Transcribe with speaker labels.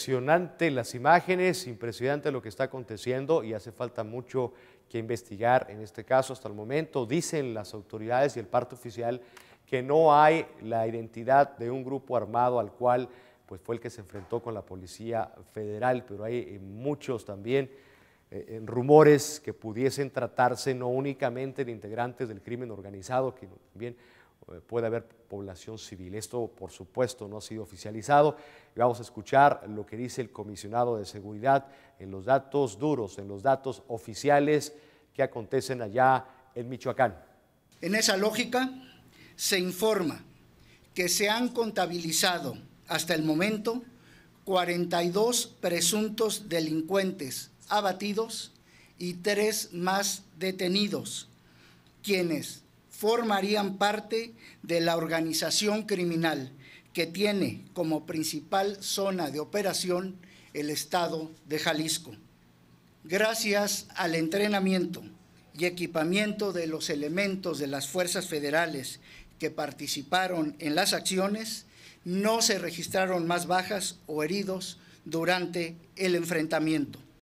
Speaker 1: Impresionante las imágenes, impresionante lo que está aconteciendo y hace falta mucho que investigar en este caso hasta el momento. Dicen las autoridades y el parte oficial que no hay la identidad de un grupo armado al cual pues fue el que se enfrentó con la Policía Federal, pero hay eh, muchos también eh, en rumores que pudiesen tratarse no únicamente de integrantes del crimen organizado, que también eh, puede haber población civil. Esto, por supuesto, no ha sido oficializado. vamos a escuchar lo que dice el comisionado de seguridad en los datos duros, en los datos oficiales
Speaker 2: que acontecen allá en Michoacán. En esa lógica, se informa que se han contabilizado hasta el momento 42 presuntos delincuentes abatidos y tres más detenidos, quienes formarían parte de la organización criminal que tiene como principal zona de operación el estado de Jalisco. Gracias al entrenamiento y equipamiento de los elementos de las fuerzas federales que participaron en las acciones, no se registraron más bajas o heridos durante el enfrentamiento.